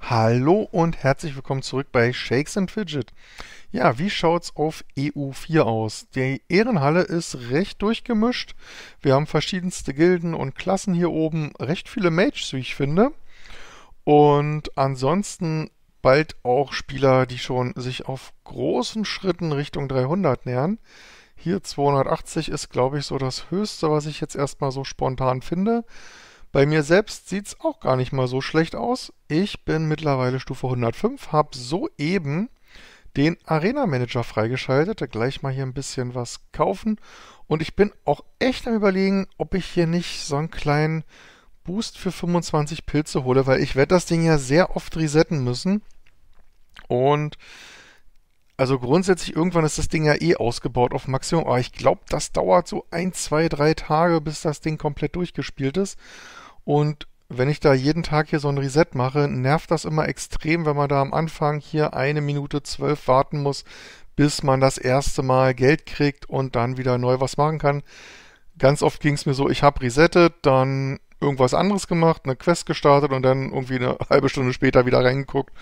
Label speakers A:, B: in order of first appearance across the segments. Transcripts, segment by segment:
A: Hallo und herzlich willkommen zurück bei Shakes and Fidget. Ja, wie schaut's auf EU4 aus? Die Ehrenhalle ist recht durchgemischt. Wir haben verschiedenste Gilden und Klassen hier oben, recht viele Mages, wie ich finde. Und ansonsten bald auch Spieler, die schon sich auf großen Schritten Richtung 300 nähern. Hier 280 ist, glaube ich, so das Höchste, was ich jetzt erstmal so spontan finde. Bei mir selbst sieht es auch gar nicht mal so schlecht aus. Ich bin mittlerweile Stufe 105, habe soeben den Arena Manager freigeschaltet. Da gleich mal hier ein bisschen was kaufen. Und ich bin auch echt am überlegen, ob ich hier nicht so einen kleinen Boost für 25 Pilze hole, weil ich werde das Ding ja sehr oft resetten müssen. Und also grundsätzlich irgendwann ist das Ding ja eh ausgebaut auf Maximum, aber ich glaube, das dauert so ein, zwei, drei Tage, bis das Ding komplett durchgespielt ist. Und wenn ich da jeden Tag hier so ein Reset mache, nervt das immer extrem, wenn man da am Anfang hier eine Minute zwölf warten muss, bis man das erste Mal Geld kriegt und dann wieder neu was machen kann. Ganz oft ging es mir so, ich habe resettet, dann irgendwas anderes gemacht, eine Quest gestartet und dann irgendwie eine halbe Stunde später wieder reingeguckt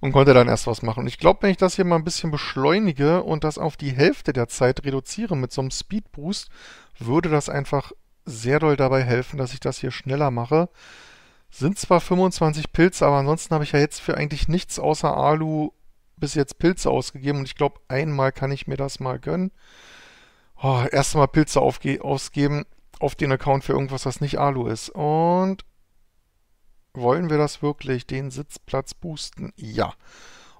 A: und konnte dann erst was machen. Ich glaube, wenn ich das hier mal ein bisschen beschleunige und das auf die Hälfte der Zeit reduziere mit so einem Speedboost, würde das einfach sehr doll dabei helfen, dass ich das hier schneller mache. Sind zwar 25 Pilze, aber ansonsten habe ich ja jetzt für eigentlich nichts außer Alu bis jetzt Pilze ausgegeben und ich glaube, einmal kann ich mir das mal gönnen. Oh, erst mal Pilze ausgeben auf den Account für irgendwas, was nicht Alu ist. Und wollen wir das wirklich, den Sitzplatz boosten? Ja.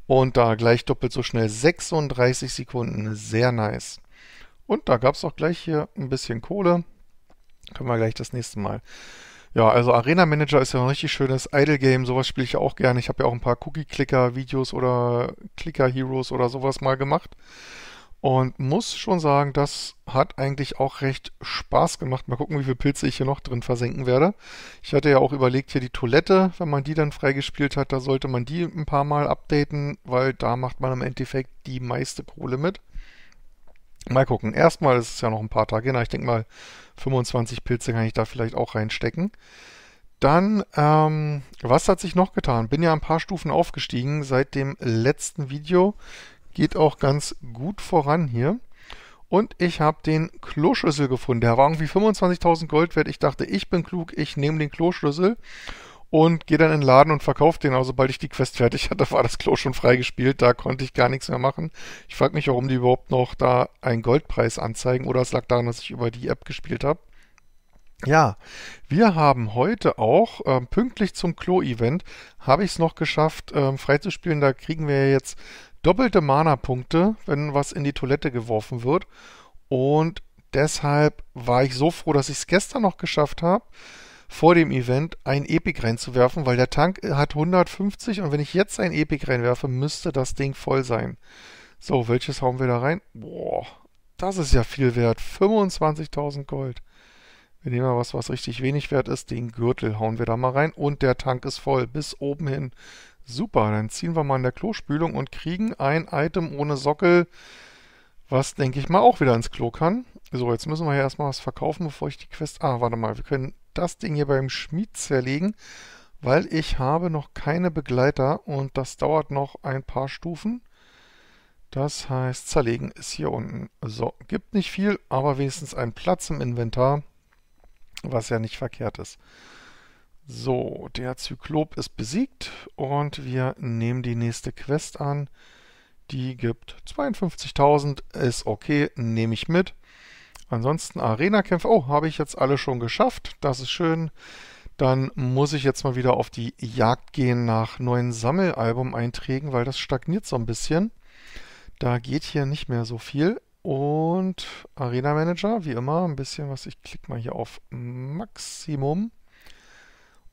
A: Und da gleich doppelt so schnell, 36 Sekunden, sehr nice. Und da gab es auch gleich hier ein bisschen Kohle. Können wir gleich das nächste Mal. Ja, also Arena Manager ist ja ein richtig schönes Idle Game. Sowas spiele ich ja auch gerne. Ich habe ja auch ein paar Cookie-Clicker-Videos oder Clicker-Heroes oder sowas mal gemacht. Und muss schon sagen, das hat eigentlich auch recht Spaß gemacht. Mal gucken, wie viele Pilze ich hier noch drin versenken werde. Ich hatte ja auch überlegt, hier die Toilette, wenn man die dann freigespielt hat, da sollte man die ein paar Mal updaten, weil da macht man im Endeffekt die meiste Kohle mit. Mal gucken. Erstmal ist es ja noch ein paar Tage. Na, ich denke mal, 25 Pilze kann ich da vielleicht auch reinstecken. Dann, ähm, was hat sich noch getan? Bin ja ein paar Stufen aufgestiegen seit dem letzten Video. Geht auch ganz gut voran hier. Und ich habe den Kloschlüssel gefunden. Der war irgendwie 25.000 Gold wert. Ich dachte, ich bin klug, ich nehme den Kloschlüssel und gehe dann in den Laden und verkaufe den. Aber sobald ich die Quest fertig hatte, war das Klo schon freigespielt. Da konnte ich gar nichts mehr machen. Ich frage mich, warum die überhaupt noch da einen Goldpreis anzeigen. Oder es lag daran, dass ich über die App gespielt habe. Ja, wir haben heute auch ähm, pünktlich zum Klo-Event, habe ich es noch geschafft, ähm, freizuspielen. Da kriegen wir jetzt doppelte Mana-Punkte, wenn was in die Toilette geworfen wird. Und deshalb war ich so froh, dass ich es gestern noch geschafft habe vor dem Event ein Epic reinzuwerfen, weil der Tank äh, hat 150 und wenn ich jetzt ein Epic reinwerfe, müsste das Ding voll sein. So, welches hauen wir da rein? Boah, das ist ja viel wert. 25.000 Gold. Wir nehmen mal was, was richtig wenig wert ist. Den Gürtel hauen wir da mal rein und der Tank ist voll bis oben hin. Super, dann ziehen wir mal in der Klospülung und kriegen ein Item ohne Sockel, was denke ich mal auch wieder ins Klo kann. So, jetzt müssen wir hier erstmal was verkaufen, bevor ich die Quest. Ah, warte mal, wir können das Ding hier beim Schmied zerlegen, weil ich habe noch keine Begleiter und das dauert noch ein paar Stufen. Das heißt, zerlegen ist hier unten. So, gibt nicht viel, aber wenigstens einen Platz im Inventar, was ja nicht verkehrt ist. So, der Zyklop ist besiegt und wir nehmen die nächste Quest an. Die gibt 52.000, ist okay, nehme ich mit. Ansonsten Arena-Kämpfe. Oh, habe ich jetzt alle schon geschafft. Das ist schön. Dann muss ich jetzt mal wieder auf die Jagd gehen nach neuen Sammelalbum-Einträgen, weil das stagniert so ein bisschen. Da geht hier nicht mehr so viel. Und Arena Manager, wie immer, ein bisschen was. Ich klicke mal hier auf Maximum.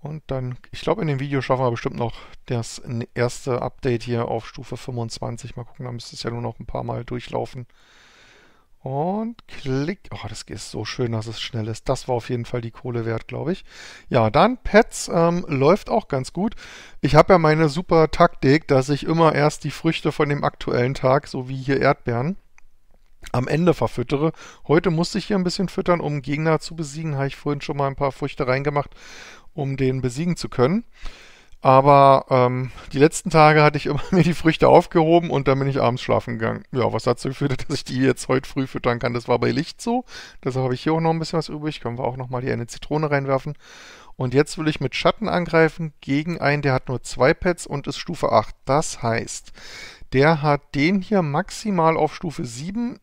A: Und dann, ich glaube, in dem Video schaffen wir bestimmt noch das erste Update hier auf Stufe 25. Mal gucken, da müsste es ja nur noch ein paar Mal durchlaufen. Und klick. Oh, das ist so schön, dass es schnell ist. Das war auf jeden Fall die Kohle wert, glaube ich. Ja, dann Pets ähm, läuft auch ganz gut. Ich habe ja meine super Taktik, dass ich immer erst die Früchte von dem aktuellen Tag, so wie hier Erdbeeren, am Ende verfüttere. Heute musste ich hier ein bisschen füttern, um Gegner zu besiegen. Habe ich vorhin schon mal ein paar Früchte reingemacht, um den besiegen zu können. Aber ähm, die letzten Tage hatte ich immer mir die Früchte aufgehoben und dann bin ich abends schlafen gegangen. Ja, was dazu geführt, dass ich die jetzt heute früh füttern kann. Das war bei Licht so. Deshalb habe ich hier auch noch ein bisschen was übrig. Können wir auch nochmal hier eine Zitrone reinwerfen. Und jetzt will ich mit Schatten angreifen gegen einen, der hat nur zwei Pets und ist Stufe 8. Das heißt, der hat den hier maximal auf Stufe 7.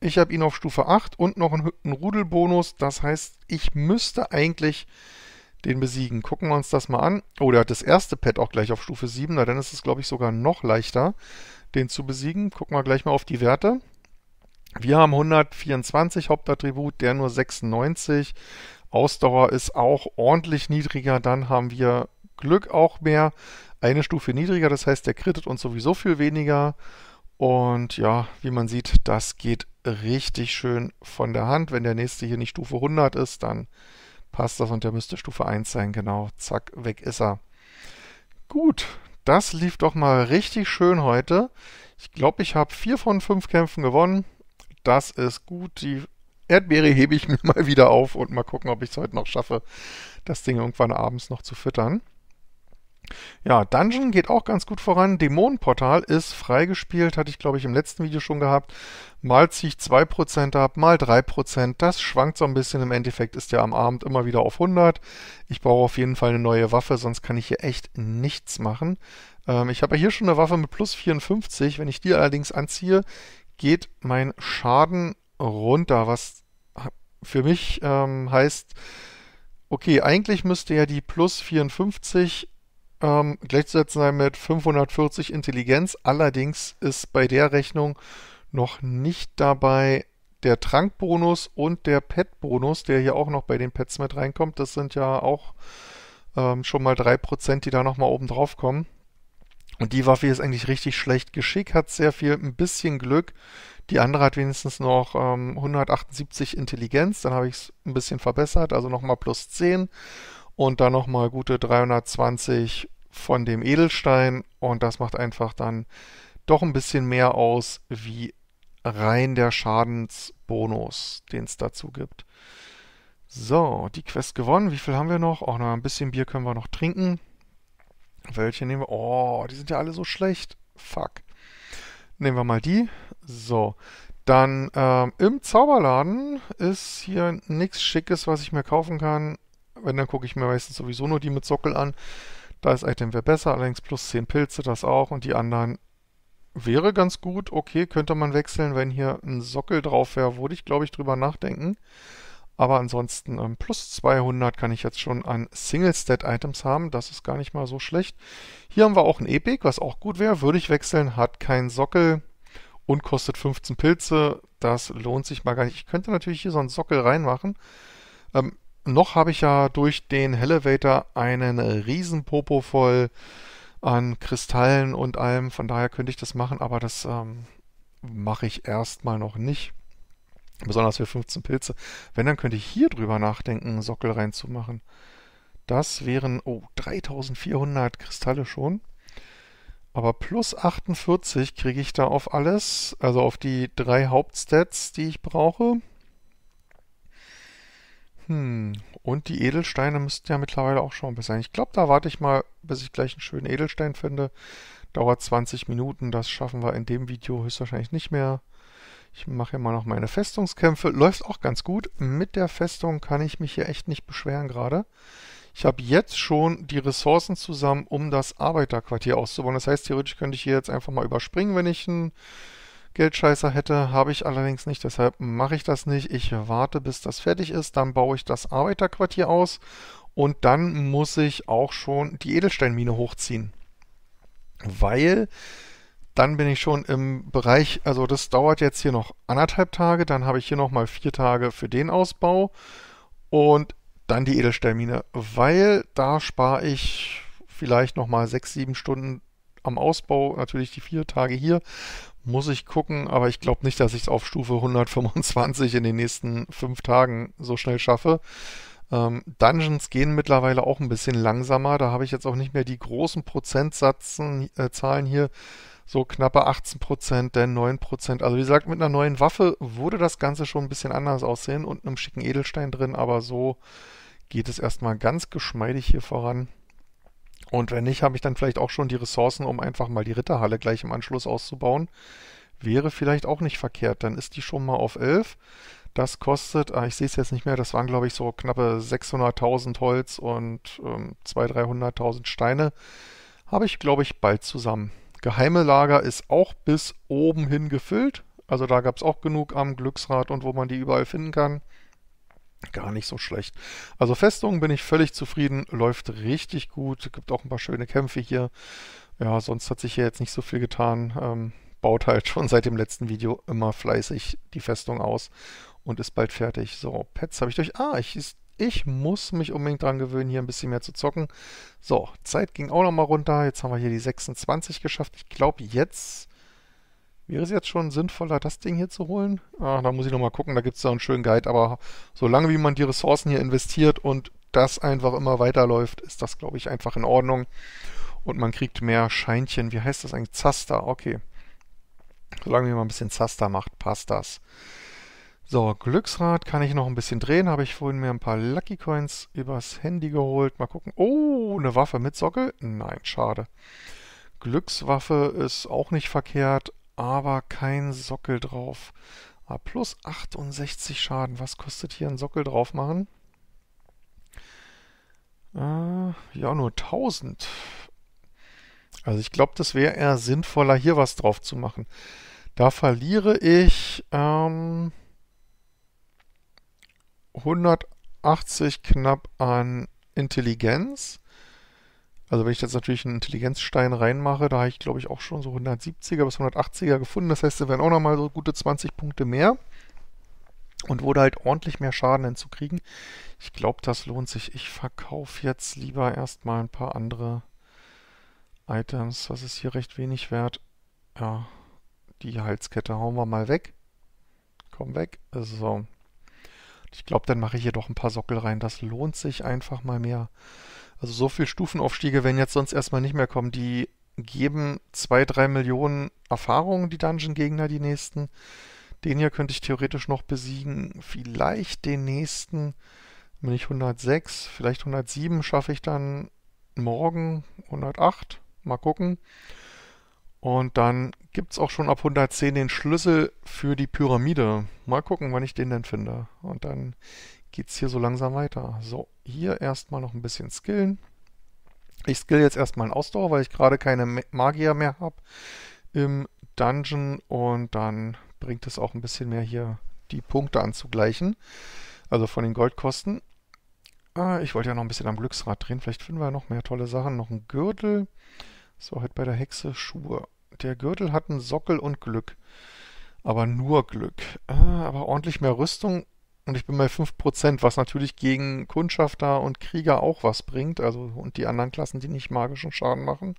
A: Ich habe ihn auf Stufe 8 und noch einen, einen Rudelbonus. Das heißt, ich müsste eigentlich den besiegen. Gucken wir uns das mal an. Oh, der hat das erste Pad auch gleich auf Stufe 7. Na, dann ist es, glaube ich, sogar noch leichter, den zu besiegen. Gucken wir gleich mal auf die Werte. Wir haben 124 Hauptattribut, der nur 96. Ausdauer ist auch ordentlich niedriger. Dann haben wir Glück auch mehr. Eine Stufe niedriger, das heißt, der krittet uns sowieso viel weniger. Und ja, wie man sieht, das geht richtig schön von der Hand. Wenn der nächste hier nicht Stufe 100 ist, dann passt das und der müsste Stufe 1 sein, genau. Zack, weg ist er. Gut, das lief doch mal richtig schön heute. Ich glaube, ich habe vier von fünf Kämpfen gewonnen. Das ist gut. Die Erdbeere hebe ich mir mal wieder auf und mal gucken, ob ich es heute noch schaffe, das Ding irgendwann abends noch zu füttern. Ja, Dungeon geht auch ganz gut voran. Dämonenportal ist freigespielt, hatte ich glaube ich im letzten Video schon gehabt. Mal ziehe ich 2% ab, mal 3%. Das schwankt so ein bisschen. Im Endeffekt ist der am Abend immer wieder auf 100. Ich brauche auf jeden Fall eine neue Waffe, sonst kann ich hier echt nichts machen. Ähm, ich habe ja hier schon eine Waffe mit plus 54. Wenn ich die allerdings anziehe, geht mein Schaden runter, was für mich ähm, heißt, okay, eigentlich müsste ja die plus 54 ähm, gleichzusetzen sein mit 540 Intelligenz. Allerdings ist bei der Rechnung noch nicht dabei der Trankbonus und der Pet-Bonus, der hier auch noch bei den Pets mit reinkommt. Das sind ja auch ähm, schon mal 3%, die da nochmal oben drauf kommen. Und die Waffe ist eigentlich richtig schlecht. Geschick hat sehr viel, ein bisschen Glück. Die andere hat wenigstens noch ähm, 178 Intelligenz. Dann habe ich es ein bisschen verbessert, also nochmal plus 10 und dann nochmal gute 320 von dem Edelstein und das macht einfach dann doch ein bisschen mehr aus wie rein der Schadensbonus, den es dazu gibt. So, die Quest gewonnen. Wie viel haben wir noch? Auch noch ein bisschen Bier können wir noch trinken. Welche nehmen wir? Oh, die sind ja alle so schlecht. Fuck. Nehmen wir mal die. So, dann ähm, im Zauberladen ist hier nichts Schickes, was ich mir kaufen kann. Wenn, dann gucke ich mir meistens sowieso nur die mit Sockel an. Da ist Itemware besser, allerdings plus 10 Pilze, das auch. Und die anderen wäre ganz gut. Okay, könnte man wechseln, wenn hier ein Sockel drauf wäre, würde ich, glaube ich, drüber nachdenken. Aber ansonsten ähm, plus 200 kann ich jetzt schon an Single-Stat-Items haben. Das ist gar nicht mal so schlecht. Hier haben wir auch ein Epic, was auch gut wäre. Würde ich wechseln, hat keinen Sockel und kostet 15 Pilze. Das lohnt sich mal gar nicht. Ich könnte natürlich hier so einen Sockel reinmachen. Ähm, noch habe ich ja durch den Elevator einen Popo voll an Kristallen und allem. Von daher könnte ich das machen, aber das ähm, mache ich erstmal noch nicht. Besonders für 15 Pilze. Wenn, dann könnte ich hier drüber nachdenken, Sockel reinzumachen. Das wären, oh, 3400 Kristalle schon. Aber plus 48 kriege ich da auf alles, also auf die drei Hauptstats, die ich brauche. Hm, und die Edelsteine müssten ja mittlerweile auch schon besser sein. Ich glaube, da warte ich mal, bis ich gleich einen schönen Edelstein finde. Dauert 20 Minuten, das schaffen wir in dem Video höchstwahrscheinlich nicht mehr. Ich mache hier mal noch meine Festungskämpfe. Läuft auch ganz gut. Mit der Festung kann ich mich hier echt nicht beschweren gerade. Ich habe jetzt schon die Ressourcen zusammen, um das Arbeiterquartier auszubauen. Das heißt, theoretisch könnte ich hier jetzt einfach mal überspringen, wenn ich ein Geldscheißer hätte, habe ich allerdings nicht, deshalb mache ich das nicht. Ich warte, bis das fertig ist, dann baue ich das Arbeiterquartier aus und dann muss ich auch schon die Edelsteinmine hochziehen. Weil dann bin ich schon im Bereich, also das dauert jetzt hier noch anderthalb Tage, dann habe ich hier nochmal vier Tage für den Ausbau und dann die Edelsteinmine, weil da spare ich vielleicht nochmal sechs, sieben Stunden am Ausbau, natürlich die vier Tage hier, muss ich gucken, aber ich glaube nicht, dass ich es auf Stufe 125 in den nächsten fünf Tagen so schnell schaffe. Ähm, Dungeons gehen mittlerweile auch ein bisschen langsamer, da habe ich jetzt auch nicht mehr die großen Prozentzahlen äh, hier, so knappe 18%, denn 9%. Also wie gesagt, mit einer neuen Waffe würde das Ganze schon ein bisschen anders aussehen und einem schicken Edelstein drin, aber so geht es erstmal ganz geschmeidig hier voran. Und wenn nicht, habe ich dann vielleicht auch schon die Ressourcen, um einfach mal die Ritterhalle gleich im Anschluss auszubauen. Wäre vielleicht auch nicht verkehrt. Dann ist die schon mal auf 11. Das kostet, ah, ich sehe es jetzt nicht mehr, das waren glaube ich so knappe 600.000 Holz und ähm, 200.000, 300.000 Steine. Habe ich glaube ich bald zusammen. Geheime Lager ist auch bis oben hin gefüllt. Also da gab es auch genug am Glücksrad und wo man die überall finden kann. Gar nicht so schlecht. Also Festung bin ich völlig zufrieden, läuft richtig gut, gibt auch ein paar schöne Kämpfe hier. Ja, sonst hat sich hier jetzt nicht so viel getan. Ähm, baut halt schon seit dem letzten Video immer fleißig die Festung aus und ist bald fertig. So, Pets habe ich durch. Ah, ich, ich muss mich unbedingt dran gewöhnen, hier ein bisschen mehr zu zocken. So, Zeit ging auch nochmal runter. Jetzt haben wir hier die 26 geschafft. Ich glaube, jetzt Wäre es jetzt schon sinnvoller, das Ding hier zu holen? Ach, da muss ich nochmal gucken, da gibt es da einen schönen Guide, aber solange wie man die Ressourcen hier investiert und das einfach immer weiterläuft, ist das, glaube ich, einfach in Ordnung. Und man kriegt mehr Scheinchen, wie heißt das eigentlich? Zaster, okay. Solange wie man ein bisschen Zaster macht, passt das. So, Glücksrad kann ich noch ein bisschen drehen. Habe ich vorhin mir ein paar Lucky Coins übers Handy geholt. Mal gucken. Oh, eine Waffe mit Sockel? Nein, schade. Glückswaffe ist auch nicht verkehrt, aber kein Sockel drauf. War ah, plus 68 Schaden. Was kostet hier ein Sockel drauf machen? Äh, ja, nur 1000. Also ich glaube, das wäre eher sinnvoller, hier was drauf zu machen. Da verliere ich ähm, 180 knapp an Intelligenz. Also wenn ich jetzt natürlich einen Intelligenzstein reinmache, da habe ich glaube ich auch schon so 170er bis 180er gefunden. Das heißt, da wären auch nochmal so gute 20 Punkte mehr und wurde halt ordentlich mehr Schaden hinzukriegen. Ich glaube, das lohnt sich. Ich verkaufe jetzt lieber erstmal ein paar andere Items. Was ist hier recht wenig wert. Ja, die Halskette hauen wir mal weg. Komm weg. So. Ich glaube, dann mache ich hier doch ein paar Sockel rein. Das lohnt sich einfach mal mehr. Also so viele Stufenaufstiege werden jetzt sonst erstmal nicht mehr kommen. Die geben zwei, drei Millionen Erfahrungen, die Dungeon-Gegner, die nächsten. Den hier könnte ich theoretisch noch besiegen. Vielleicht den nächsten. wenn ich 106, vielleicht 107 schaffe ich dann morgen 108. Mal gucken. Und dann gibt es auch schon ab 110 den Schlüssel für die Pyramide. Mal gucken, wann ich den denn finde. Und dann geht es hier so langsam weiter. So, hier erstmal noch ein bisschen skillen. Ich skill jetzt erstmal in Ausdauer, weil ich gerade keine Magier mehr habe im Dungeon und dann bringt es auch ein bisschen mehr hier die Punkte anzugleichen. Also von den Goldkosten. Ah, ich wollte ja noch ein bisschen am Glücksrad drehen. Vielleicht finden wir noch mehr tolle Sachen. Noch ein Gürtel. So, halt bei der Hexe Schuhe. Der Gürtel hat einen Sockel und Glück. Aber nur Glück. Ah, aber ordentlich mehr Rüstung und ich bin bei 5%, was natürlich gegen Kundschafter und Krieger auch was bringt. Also und die anderen Klassen, die nicht magischen Schaden machen.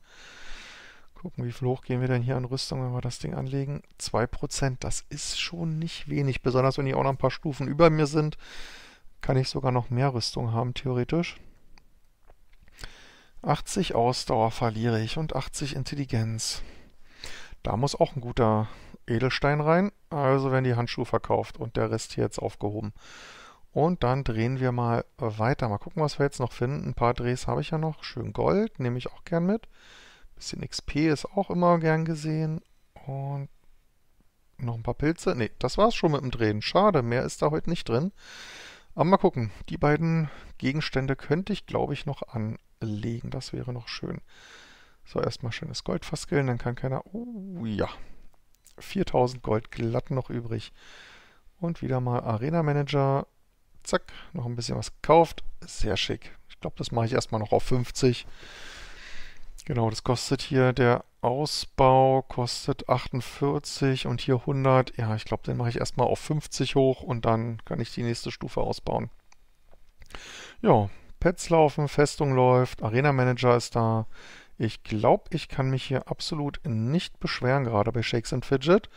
A: Gucken, wie viel hoch gehen wir denn hier an Rüstung, wenn wir das Ding anlegen. 2%, das ist schon nicht wenig. Besonders wenn die auch noch ein paar Stufen über mir sind, kann ich sogar noch mehr Rüstung haben, theoretisch. 80 Ausdauer verliere ich und 80 Intelligenz. Da muss auch ein guter Edelstein rein, also werden die Handschuhe verkauft und der Rest hier jetzt aufgehoben. Und dann drehen wir mal weiter. Mal gucken, was wir jetzt noch finden. Ein paar Drehs habe ich ja noch. Schön Gold, nehme ich auch gern mit. Ein bisschen XP ist auch immer gern gesehen. Und noch ein paar Pilze. Ne, das war's schon mit dem Drehen. Schade, mehr ist da heute nicht drin. Aber mal gucken. Die beiden Gegenstände könnte ich, glaube ich, noch anlegen. Das wäre noch schön. So, erstmal schönes Gold verskillen, dann kann keiner... Oh, ja. 4000 Gold glatt noch übrig. Und wieder mal Arena Manager. Zack, noch ein bisschen was gekauft. Sehr schick. Ich glaube, das mache ich erstmal noch auf 50. Genau, das kostet hier der Ausbau, kostet 48 und hier 100. Ja, ich glaube, den mache ich erstmal auf 50 hoch und dann kann ich die nächste Stufe ausbauen. Ja, Pets laufen, Festung läuft, Arena Manager ist da, ich glaube, ich kann mich hier absolut nicht beschweren, gerade bei Shakes and Fidget.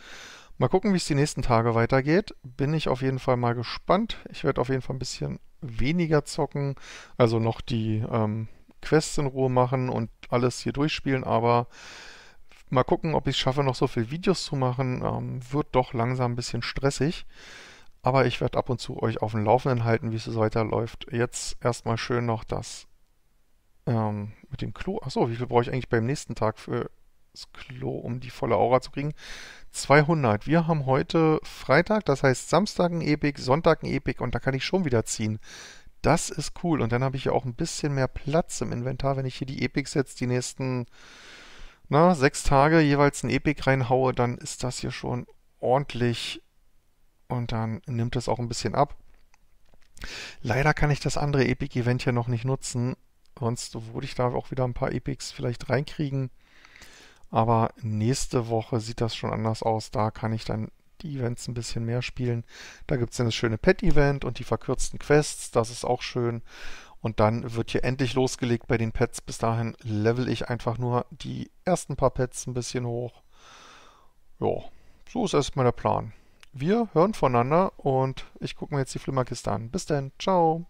A: Mal gucken, wie es die nächsten Tage weitergeht. Bin ich auf jeden Fall mal gespannt. Ich werde auf jeden Fall ein bisschen weniger zocken, also noch die ähm, Quests in Ruhe machen und alles hier durchspielen, aber mal gucken, ob ich es schaffe, noch so viele Videos zu machen. Ähm, wird doch langsam ein bisschen stressig. Aber ich werde ab und zu euch auf dem Laufenden halten, wie es weiterläuft. Jetzt erstmal schön noch das ähm, mit dem Klo. Achso, wie viel brauche ich eigentlich beim nächsten Tag für das Klo, um die volle Aura zu kriegen? 200. Wir haben heute Freitag, das heißt Samstag ein Epic, Sonntag ein Epic und da kann ich schon wieder ziehen. Das ist cool. Und dann habe ich ja auch ein bisschen mehr Platz im Inventar, wenn ich hier die Epics jetzt die nächsten na, sechs Tage jeweils ein Epic reinhaue, dann ist das hier schon ordentlich und dann nimmt es auch ein bisschen ab. Leider kann ich das andere Epic-Event hier noch nicht nutzen, Sonst würde ich da auch wieder ein paar Epics vielleicht reinkriegen. Aber nächste Woche sieht das schon anders aus. Da kann ich dann die Events ein bisschen mehr spielen. Da gibt es dann das schöne Pet-Event und die verkürzten Quests. Das ist auch schön. Und dann wird hier endlich losgelegt bei den Pets. Bis dahin level ich einfach nur die ersten paar Pets ein bisschen hoch. Ja, so ist erstmal der Plan. Wir hören voneinander und ich gucke mir jetzt die Flimmerkiste an. Bis dann, ciao.